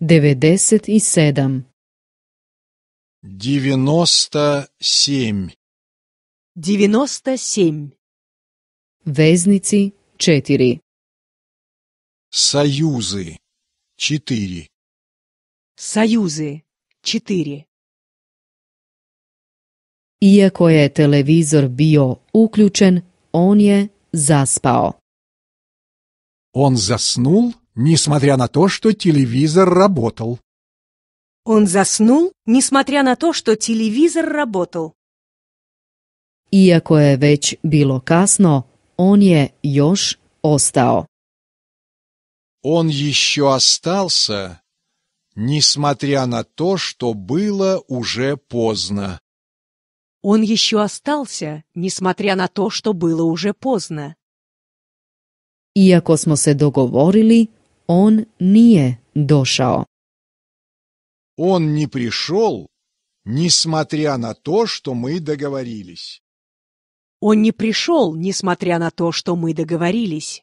Девяносто семь. Девяносто семь. Везници четыре. Союзы четыре. Союзы четыре. Iako je телевизор bio уключен он je zaspao. он заснул несмотря на то, что телевизор работал. Он заснул, несмотря на то, что телевизор работал. Iako je već bilo касно, он je još ostao. Он еще остался, несмотря на то, что было уже поздно. Он еще остался, несмотря на то, что было уже поздно. Iako smo се договорили. Он не došao. Он не пришел, несмотря на то, что мы договорились. Он не пришел, несмотря на то, что мы договорились.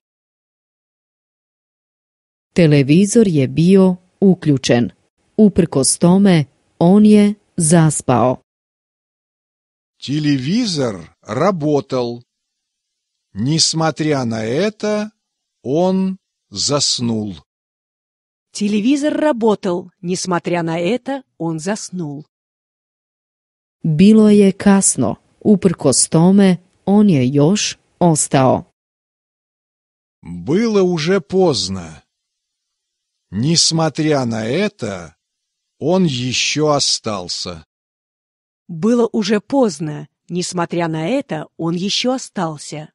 Телевизор je bio uključen. Uprkos tome, on je zaspao. Телевизор работал. Несмотря на это, он заснул. Телевизор работал. Несмотря на это, он заснул. Bilo je касно, упркос томе он je još ostao. Было уже поздно. Несмотря на это, он еще остался. Было уже поздно. Несмотря на это, он еще остался.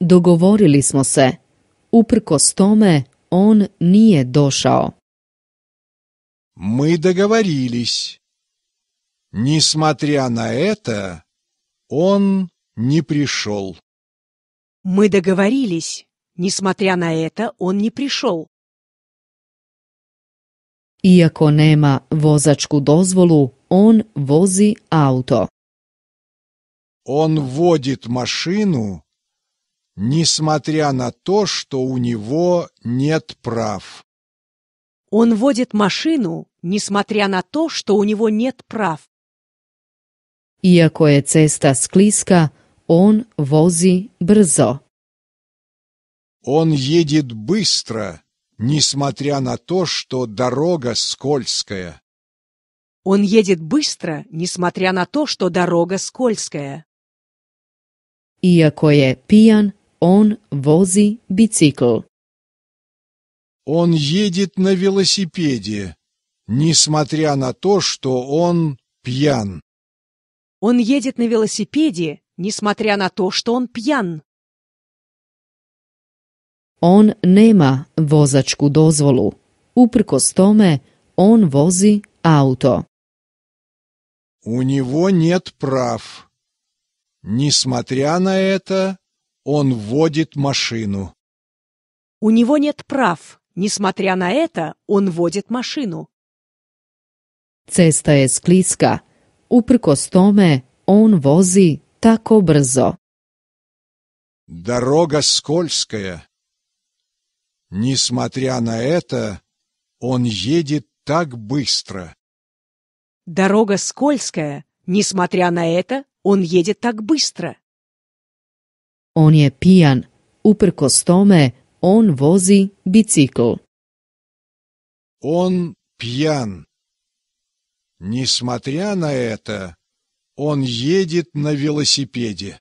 Договорились мы se. Uprkos tome, on nije došao. Мы договорились. Несмотря на это, он не пришел. Мы договорились. Несмотря на это, он не пришел. Iako nema возачку дозволу, он вози авто. Он водит машину, несмотря на то, что у него нет прав. Он водит машину, несмотря на то, что у него нет прав. Iako je cesta skliska, он вози brzo. Он едет быстро, несмотря на то, что дорога скользкая. Он едет быстро, несмотря на то, что дорога скользкая. Iako je pijan, он вози бицикл. Он едет на велосипеде, несмотря на то, что он пьян. Он едет на велосипеде, несмотря на то, что он пьян. On nema возачку-дозволу. Uprkos томе он vozi auto. У него нет прав. Несмотря на это, он водит машину. У него нет прав. Несмотря на это, он водит машину. Цеста je склизка. Uprkos tome, on vozi tako brzo. Дорога скользкая. Несмотря на это, он едет так быстро. Дорога скользкая. Несмотря на это, он едет так быстро. On je pijan, uprkos tome on vozi bicikl. Он пьян. Несмотря на это, он едет на велосипеде.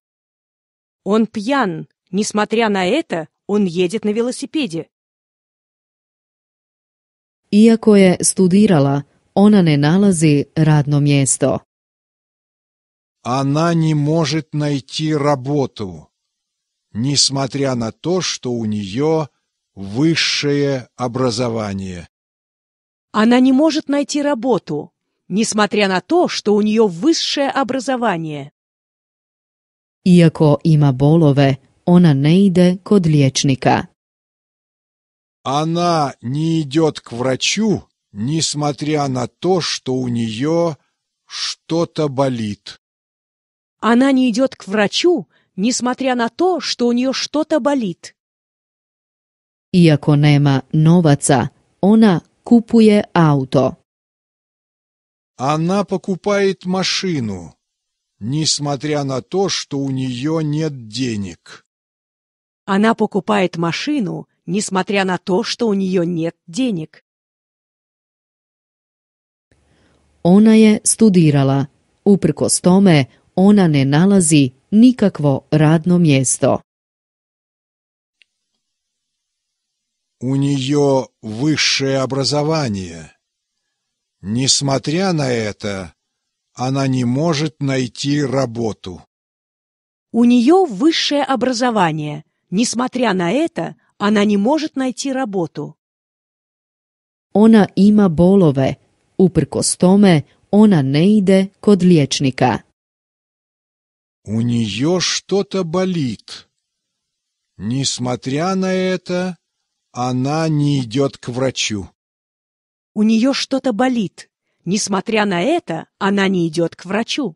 Он пьян. Несмотря на это, он едет на велосипеде. Иако je studirala, она не налази radno место. Она не может найти работу несмотря на то, что у нее высшее образование. Она не может найти работу, несмотря на то, что у нее высшее образование. Iako има болове, она не иде kod liječnika. Она не идет к врачу, несмотря на то, что у нее что-то болит. Она не идет к врачу, несмотря на то, что у нее что-то болит. Iako nema novaca, она kupuje авто. Она покупает машину, несмотря на то, что у нее нет денег. Она покупает машину, несмотря на то, что у нее нет денег. Она je студирала, Uprkos томе она не налази nikakvo radno место. У нее высшее образование. Несмотря на это, она не может найти работу. У нее высшее образование. Несмотря на это, она не может найти работу. Она има болове Uprkos tome, она не иде код liječnika. У нее что-то болит. Несмотря на это, она не идет к врачу. У нее что-то болит. Несмотря на это, она не идет к врачу.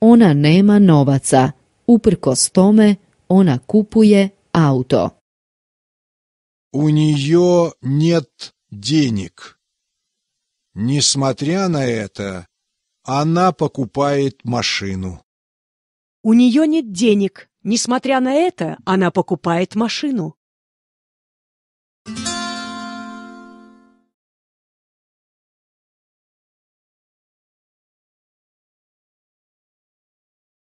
Она nema novaca. упркос томе она kupuje auto. У нее нет денег. Несмотря на это, она покупает машину. У нее нет денег. Несмотря на это, она покупает машину.